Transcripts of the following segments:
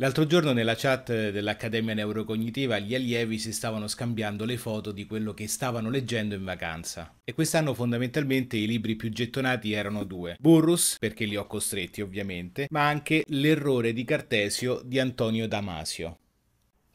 L'altro giorno nella chat dell'Accademia Neurocognitiva gli allievi si stavano scambiando le foto di quello che stavano leggendo in vacanza. E quest'anno fondamentalmente i libri più gettonati erano due. Burrus, perché li ho costretti ovviamente, ma anche L'errore di Cartesio di Antonio Damasio.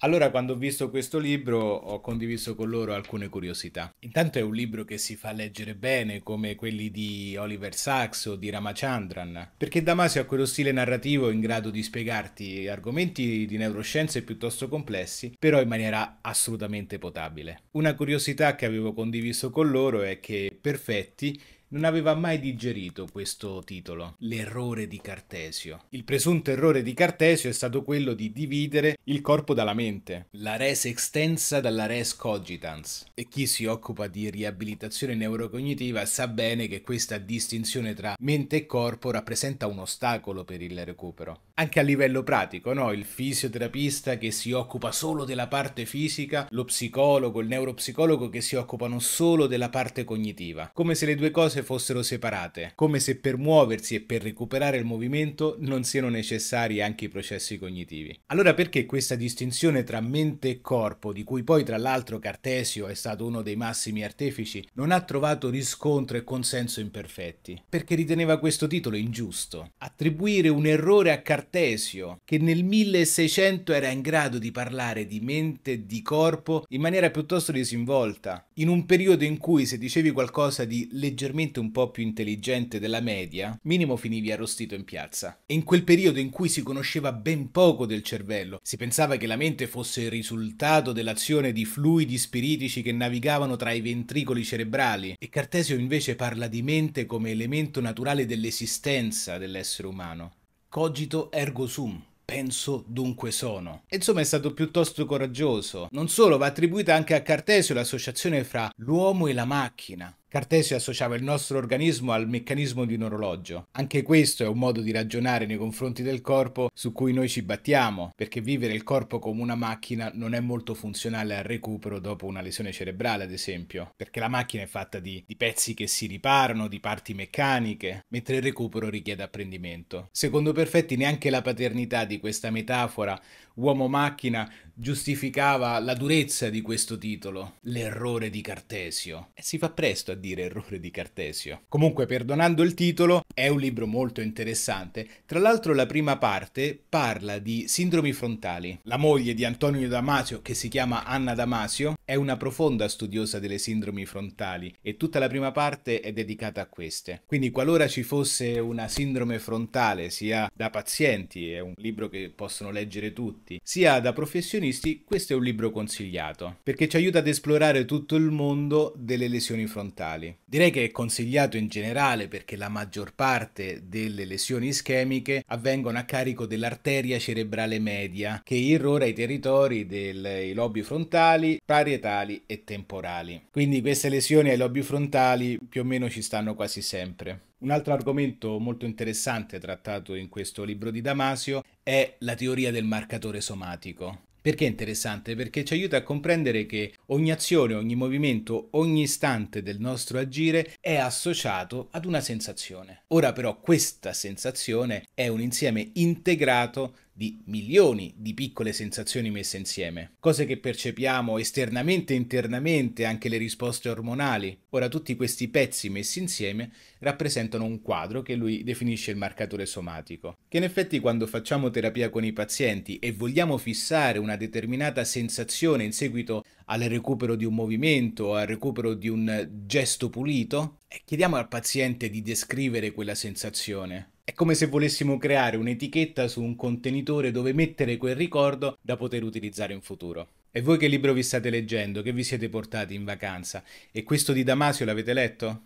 Allora quando ho visto questo libro ho condiviso con loro alcune curiosità. Intanto è un libro che si fa leggere bene come quelli di Oliver Sacks o di Ramachandran, perché Damasio ha quello stile narrativo in grado di spiegarti argomenti di neuroscienze piuttosto complessi, però in maniera assolutamente potabile. Una curiosità che avevo condiviso con loro è che Perfetti non aveva mai digerito questo titolo, l'errore di Cartesio. Il presunto errore di Cartesio è stato quello di dividere il corpo dalla mente, la res extensa dalla res cogitans. E chi si occupa di riabilitazione neurocognitiva sa bene che questa distinzione tra mente e corpo rappresenta un ostacolo per il recupero. Anche a livello pratico, no? Il fisioterapista che si occupa solo della parte fisica, lo psicologo, il neuropsicologo che si occupano solo della parte cognitiva, come se le due cose fossero separate, come se per muoversi e per recuperare il movimento non siano necessari anche i processi cognitivi. Allora perché questa distinzione tra mente e corpo, di cui poi tra l'altro Cartesio è stato uno dei massimi artefici, non ha trovato riscontro e consenso imperfetti? Perché riteneva questo titolo ingiusto. Attribuire un errore a Cartesio, che nel 1600 era in grado di parlare di mente e di corpo in maniera piuttosto disinvolta, in un periodo in cui se dicevi qualcosa di leggermente probabilmente un po' più intelligente della media, minimo finivi arrostito in piazza. E in quel periodo in cui si conosceva ben poco del cervello, si pensava che la mente fosse il risultato dell'azione di fluidi spiritici che navigavano tra i ventricoli cerebrali, e Cartesio invece parla di mente come elemento naturale dell'esistenza dell'essere umano. Cogito ergo sum. Penso dunque sono. Insomma è stato piuttosto coraggioso. Non solo, va attribuita anche a Cartesio l'associazione fra l'uomo e la macchina. Cartesio associava il nostro organismo al meccanismo di un orologio. Anche questo è un modo di ragionare nei confronti del corpo su cui noi ci battiamo, perché vivere il corpo come una macchina non è molto funzionale al recupero dopo una lesione cerebrale, ad esempio, perché la macchina è fatta di, di pezzi che si riparano, di parti meccaniche, mentre il recupero richiede apprendimento. Secondo Perfetti neanche la paternità di questa metafora uomo macchina giustificava la durezza di questo titolo, l'errore di Cartesio. E si fa presto a dire errore di Cartesio. Comunque, perdonando il titolo, è un libro molto interessante. Tra l'altro la prima parte parla di sindromi frontali. La moglie di Antonio Damasio, che si chiama Anna Damasio, è una profonda studiosa delle sindromi frontali e tutta la prima parte è dedicata a queste. Quindi qualora ci fosse una sindrome frontale, sia da pazienti, è un libro che possono leggere tutti, tutti. Sia da professionisti, questo è un libro consigliato, perché ci aiuta ad esplorare tutto il mondo delle lesioni frontali. Direi che è consigliato in generale perché la maggior parte delle lesioni ischemiche avvengono a carico dell'arteria cerebrale media, che irrora i territori dei lobi frontali, parietali e temporali. Quindi queste lesioni ai lobi frontali più o meno ci stanno quasi sempre. Un altro argomento molto interessante trattato in questo libro di Damasio è la teoria del marcatore somatico. Perché è interessante? Perché ci aiuta a comprendere che ogni azione, ogni movimento, ogni istante del nostro agire è associato ad una sensazione. Ora però questa sensazione è un insieme integrato di milioni di piccole sensazioni messe insieme, cose che percepiamo esternamente e internamente, anche le risposte ormonali. Ora tutti questi pezzi messi insieme rappresentano un quadro che lui definisce il marcatore somatico, che in effetti quando facciamo terapia con i pazienti e vogliamo fissare una determinata sensazione in seguito al recupero di un movimento, o al recupero di un gesto pulito, eh, chiediamo al paziente di descrivere quella sensazione è come se volessimo creare un'etichetta su un contenitore dove mettere quel ricordo da poter utilizzare in futuro. E voi che libro vi state leggendo, che vi siete portati in vacanza? E questo di Damasio l'avete letto?